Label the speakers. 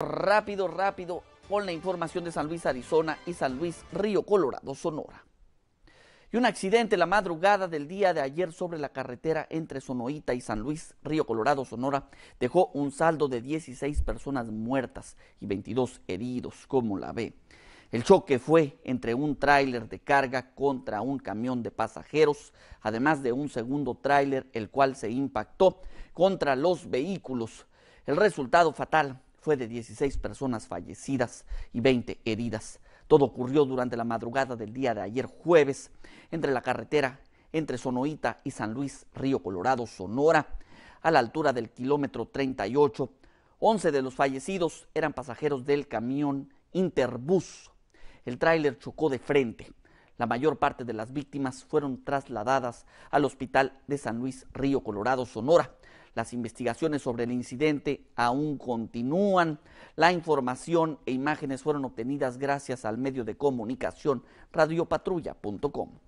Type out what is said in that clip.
Speaker 1: Rápido, rápido, con la información de San Luis, Arizona y San Luis, Río Colorado, Sonora. Y un accidente la madrugada del día de ayer sobre la carretera entre Sonoita y San Luis, Río Colorado, Sonora, dejó un saldo de 16 personas muertas y 22 heridos, como la ve. El choque fue entre un tráiler de carga contra un camión de pasajeros, además de un segundo tráiler, el cual se impactó contra los vehículos. El resultado fatal fue de 16 personas fallecidas y 20 heridas. Todo ocurrió durante la madrugada del día de ayer jueves entre la carretera entre Sonoita y San Luis, Río Colorado, Sonora, a la altura del kilómetro 38. 11 de los fallecidos eran pasajeros del camión Interbus. El tráiler chocó de frente. La mayor parte de las víctimas fueron trasladadas al hospital de San Luis, Río Colorado, Sonora. Las investigaciones sobre el incidente aún continúan. La información e imágenes fueron obtenidas gracias al medio de comunicación radiopatrulla.com.